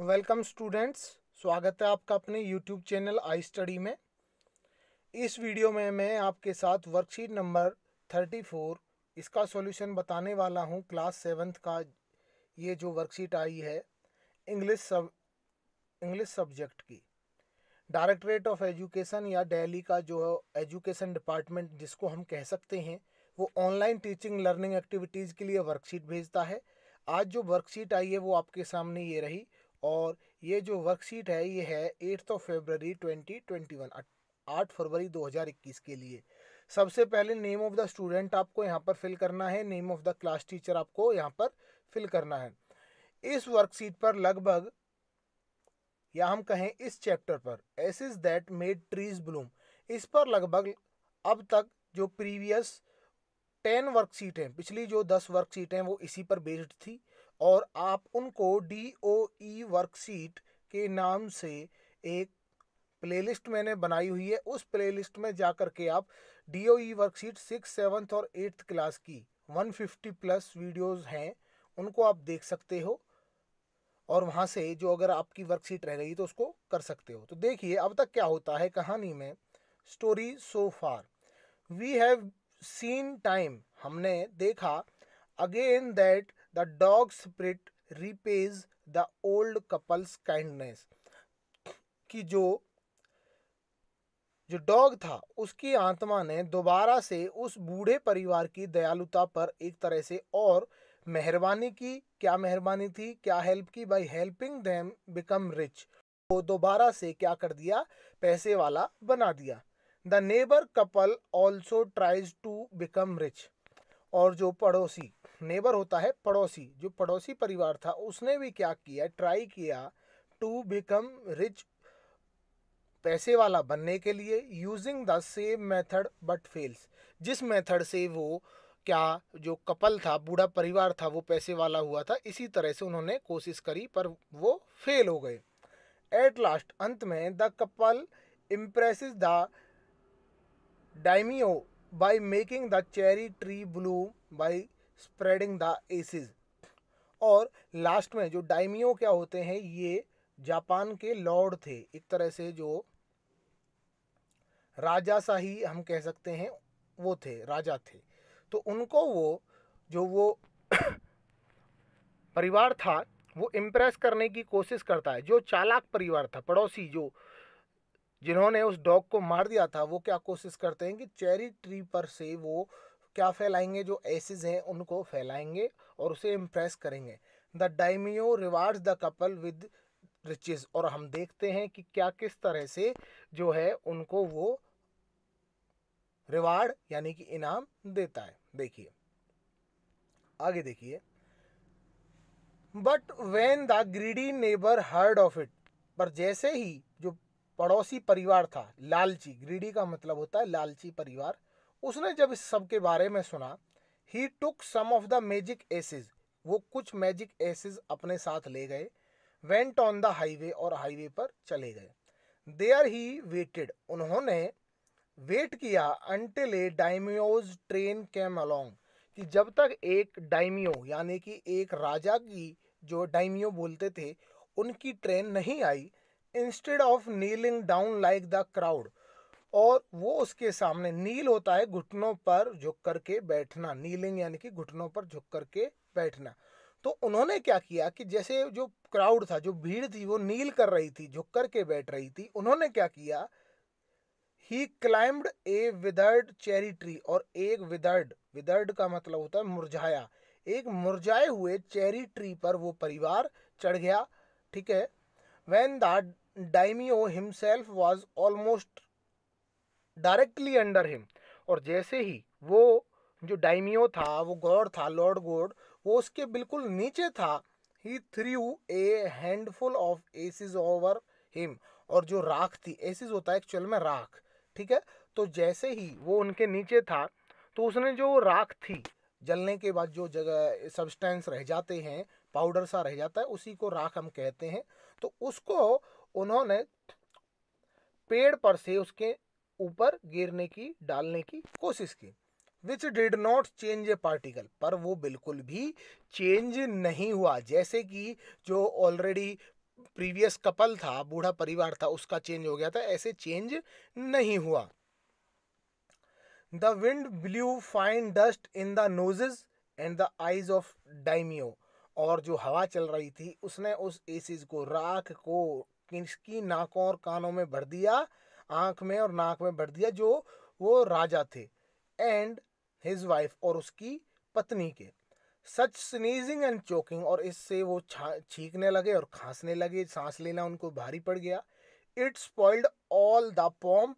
welcome students स्वागत है आपका अपने यूट्यूब चैनल आई स्टडी में इस वीडियो में मैं आपके साथ वर्कशीट नंबर थर्टी फोर इसका सॉल्यूशन बताने वाला हूं क्लास सेवन्थ का ये जो वर्कशीट आई है इंग्लिश सब इंग्लिश सब्जेक्ट की डायरेक्टरेट ऑफ एजुकेशन या डेली का जो एजुकेशन डिपार्टमेंट जिसको हम कह सकते हैं वो ऑनलाइन टीचिंग लर्निंग एक्टिविटीज़ के लिए वर्कशीट भेजता है आज जो वर्कशीट आई है वो आपके सामने ये रही और ये जो वर्कशीट है ये है eighth of February twenty twenty one आठ फरवरी 2021 के लिए सबसे पहले नेम ऑफ़ द स्टूडेंट आपको यहाँ पर फिल करना है name of the class teacher आपको यहाँ पर फिल करना है इस वर्कशीट पर लगभग या हम कहें इस चैप्टर पर as is that made trees bloom इस पर लगभग अब तक जो प्रीवियस टेन वर्कशीट हैं पिछली जो दस वर्कशीट हैं वो इसी पर बेस्ड थी और आप उनको डी ओ ई वर्कशीट के नाम से एक प्लेलिस्ट मैंने बनाई हुई है उस प्लेलिस्ट में जा कर के आप D O E worksheet six seventh और एट्थ क्लास की 150 प्लस वीडियोस हैं उनको आप देख सकते हो और वहाँ से जो अगर आपकी वर्कशीट रह गई तो उसको कर सकते हो तो देखिए अब तक क्या होता है कहानी में story so far we have seen time हमने देखा again that the dog spirit repays the old couple's kindness कि जो जो डॉग था उसकी आत्मा ने दोबारा से उस बूढ़े परिवार की दयालुता पर एक तरह से और मेहरबानी की क्या मेहरबानी थी क्या हेल्प की by helping them become rich वो दोबारा से क्या कर दिया पैसे वाला बना दिया the neighbour couple also tries to become rich और जो पड़ोसी नेबर होता है पड़ोसी जो पड़ोसी परिवार था उसने भी क्या किया ट्राई किया टू बिकम रिच पैसे वाला बनने के लिए using the same method but fails जिस मेथड से वो क्या जो कपल था बूढ़ा परिवार था वो पैसे वाला हुआ था इसी तरह से उन्होंने कोशिश करी पर वो फेल हो गए एट लास्ट अंत में the couple impress the daimyo by making the cherry tree bloom by spreading the aces और लास्ट में जो डाइमियो क्या होते हैं ये जापान के लॉर्ड थे एक तरह से जो राजा शाही हम कह सकते हैं वो थे राजा थे तो उनको वो जो वो परिवार था वो इम्प्रेस करने की कोशिश करता है जो चालाक परिवार था पड़ोसी जो जिन्होंने उस डॉग को मार दिया था वो क्या कोशिश करते हैं कि चेरी ट्री पर से वो क्या फैलाएंगे जो एसेज हैं उनको फैलाएंगे और उसे इम्प्रेस करेंगे the daimyo rewards the couple with riches और हम देखते हैं कि क्या किस तरह से जो है उनको वो रिवार्ड यानी कि इनाम देता है देखिए आगे देखिए but when the greedy neighbour heard of it पर जैसे ही जो पड़ोसी परिवार था लालची ग्रीडी का मतलब होता है लालची परिवार उसने जब इस सब के बारे में सुना ही took some of the magic ashes वो कुछ मैजिक एसेज अपने साथ ले गए वेंट ऑन द हाईवे और हाईवे पर चले गए देयर ही वेटेड उन्होंने वेट किया until a daimyo's train came along कि जब तक एक डायमियो यानी कि एक राजा की जो डाइमियो बोलते थे उनकी ट्रेन नहीं आई instead of kneeling down like the crowd और वो उसके सामने नील होता है घुटनों पर झुक करके बैठना नीलिंग यानी कि घुटनों पर झुक करके बैठना तो उन्होंने क्या किया कि जैसे जो क्राउड था जो भीड़ थी वो नील कर रही थी झुक करके बैठ रही थी उन्होंने क्या किया he climbed a withered cherry tree और एक विदर्ड विदर्ड का मतलब होता है मुरझाया एक मुरझाए हुए चेरी ट्री पर वो परिवार चढ़ गया ठीक है when that daimyo himself was almost directly under him और जैसे ही वो जो डाइमियो था वो गॉड था लॉर्ड गॉड वो उसके बिल्कुल नीचे था he threw a handful of ashes over him और जो राख थी एसिस होता है एक्चुअल में राख ठीक है तो जैसे ही वो उनके नीचे था तो उसने जो राख थी जलने के बाद जो जगह सब्सटेंस रह जाते हैं पाउडर सा रह जाता है उसी को राख हम कहते हैं तो उसको उन्होंने पेड़ पर से उसके ऊपर गिरने की डालने की कोशिश की which did not change a particle पर वो बिल्कुल भी चेंज नहीं हुआ जैसे कि जो ऑलरेडी प्रीवियस कपल था बूढ़ा परिवार था उसका चेंज हो गया था ऐसे चेंज नहीं हुआ the wind blew fine dust in the noses and the eyes of daimyo और जो हवा चल रही थी उसने उस एसिस को राख को किसकी नाकों और कानों में भर दिया आंख में और नाक में भर दिया जो वो राजा थे एंड हिज वाइफ और उसकी पत्नी के सच स्नीजिंग एंड चोकिंग और इससे वो छींकने लगे और खांसने लगे सांस लेना उनको भारी पड़ गया it spoiled all the pomp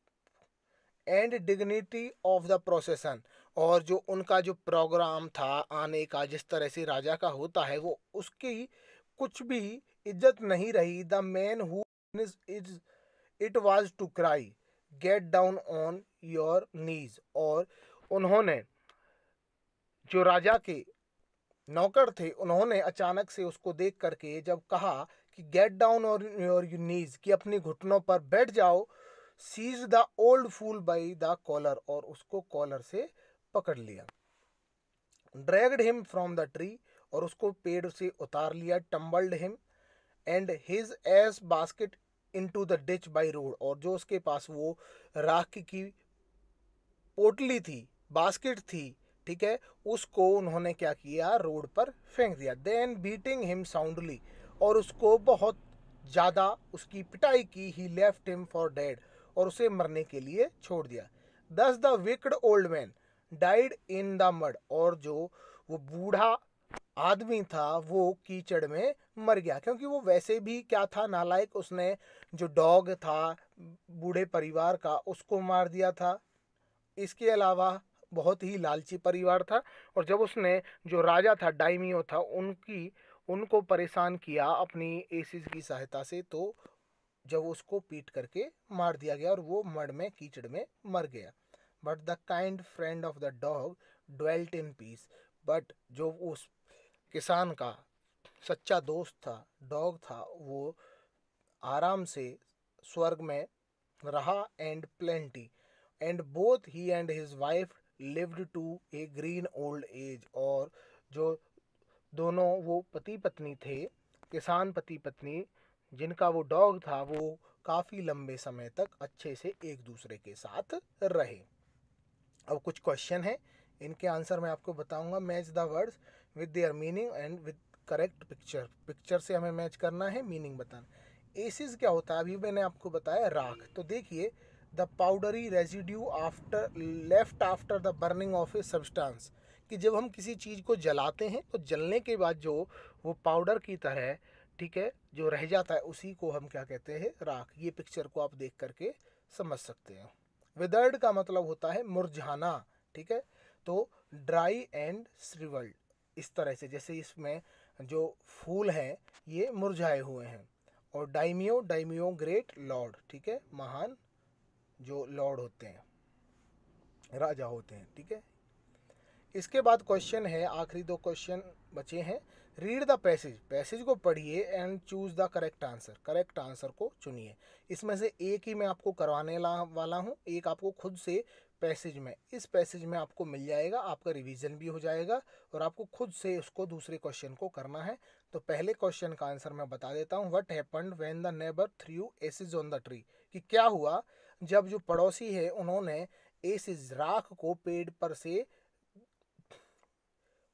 and dignity of the procession और जो उनका जो प्रोग्राम था आने का जिस तरह से राजा का होता है वो उसकी कुछ भी इज्जत नहीं रही the man who it was to cry get down on your knees और उन्होंने जो राजा के नौकर थे उन्होंने अचानक से उसको देख करके जब कहा कि गेट डाउन और योर नीज कि अपने घुटनों पर बैठ जाओ seized the old fool by the collar और उसको कॉलर से पकड़ लिया dragged him from the tree और उसको पेड़ से उतार लिया tumbled him and his ash basket to the ditch by road और जो उसके पास वो राख की पोटली थी बास्केट थी ठीक है उसको उन्होंने क्या किया रोड पर फेंक दिया देन बीटिंग हिम साउंडली और उसको बहुत ज़्यादा उसकी पिटाई की he left him for dead और उसे मरने के लिए छोड़ दिया thus the wicked old man died in the mud और जो वो बूढ़ा आदमी था वो कीचड़ में मर गया क्योंकि वो वैसे भी क्या था नालायक उसने जो डॉग था बूढ़े परिवार का उसको मार दिया था इसके अलावा बहुत ही लालची परिवार था और जब उसने जो राजा था डाइमियो था उनकी उनको परेशान किया अपनी एसिस की सहायता से तो जब उसको पीट करके मार दिया गया और वो मड में कीचड़ में मर गया but the kind friend of the dog dwelt in peace but जो उस किसान का सच्चा दोस्त था डॉग था वो आराम से स्वर्ग में रहा and plenty and both he and his wife lived to a green old age और जो दोनों वो पति पत्नी थे किसान पति पत्नी जिनका वो डॉग था वो काफ़ी लंबे समय तक अच्छे से एक दूसरे के साथ रहे अब कुछ क्वेश्चन हैं इनके आंसर मैं आपको बताऊंगा match the words with their meaning and with correct picture picture से हमें मैच करना है मीनिंग बताना एसिस क्या होता है अभी मैंने आपको बताया राख तो देखिए the powdery residue after left after the burning of a substance कि जब हम किसी चीज़ को जलाते हैं तो जलने के बाद जो वो पाउडर की तरह ठीक है जो रह जाता है उसी को हम क्या कहते हैं राख ये पिक्चर को आप देख करके समझ सकते हैं विदर्ड का मतलब होता है मुरझाना ठीक है तो ड्राई एंड श्रिवल्ड इस तरह से जैसे इसमें जो फूल हैं ये मुरझाए हुए हैं और डाइमियो डाइमियो ग्रेट लॉर्ड ठीक है महान जो लॉर्ड होते हैं राजा होते हैं ठीक है इसके बाद क्वेश्चन है आखिरी दो क्वेश्चन बचे हैं रीड द पैसेज पैसेज को पढ़िए and choose the correct answer correct answer को चुनिए इसमें से एक ही मैं आपको करवाने वाला हूँ एक आपको खुद से पैसेज में इस पैसेज में आपको मिल जाएगा आपका रिवीजन भी हो जाएगा और आपको खुद से उसको दूसरे क्वेश्चन को करना है तो पहले क्वेश्चन का आंसर मैं बता देता हूँ what happened when the neighbour threw ashes on the tree कि क्या हुआ जब जो पड़ोसी है उन्होंने एसिज राख को पेड़ पर से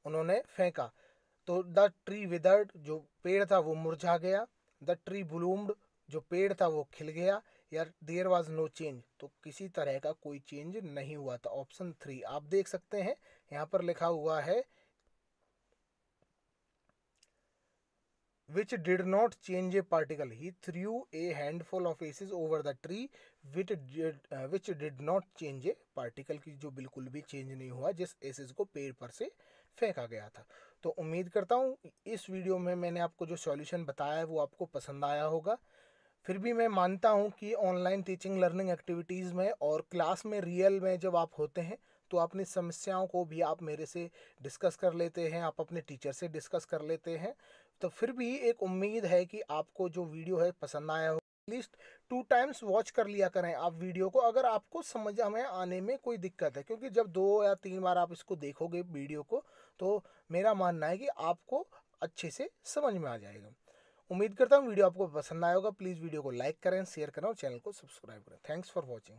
उन्होंने फेंका तो द ट्री विदर्ड जो पेड़ था वो मुरझा गया द ट्री ब्लूम्ड जो पेड़ था वो खिल गया यार देयर वॉज नो चेंज तो किसी तरह का कोई चेंज नहीं हुआ था ऑप्शन थ्री आप देख सकते हैं यहाँ पर लिखा हुआ है which did not change a particle he threw a handful of ashes over the tree which which did not change a particle की जो बिल्कुल भी चेंज नहीं हुआ जिस एसिस को पेड़ पर से फेंका गया था तो उम्मीद करता हूँ इस वीडियो में मैंने आपको जो सॉल्यूशन बताया है वो आपको पसंद आया होगा फिर भी मैं मानता हूँ कि ऑनलाइन टीचिंग लर्निंग एक्टिविटीज़ में और क्लास में रियल में जब आप होते हैं तो अपनी समस्याओं को भी आप मेरे से डिस्कस कर लेते हैं आप अपने टीचर से डिस्कस कर लेते हैं तो फिर भी एक उम्मीद है कि आपको जो वीडियो है पसंद आया हो एटलीस्ट टू टाइम्स वॉच कर लिया करें आप वीडियो को अगर आपको समझ में आने में कोई दिक्कत है क्योंकि जब दो या तीन बार आप इसको देखोगे वीडियो को तो मेरा मानना है कि आपको अच्छे से समझ में आ जाएगा उम्मीद करता हूँ वीडियो आपको पसंद आया होगा प्लीज़ वीडियो को लाइक करें शेयर करें और चैनल को सब्सक्राइब करें थैंक्स फॉर वॉचिंग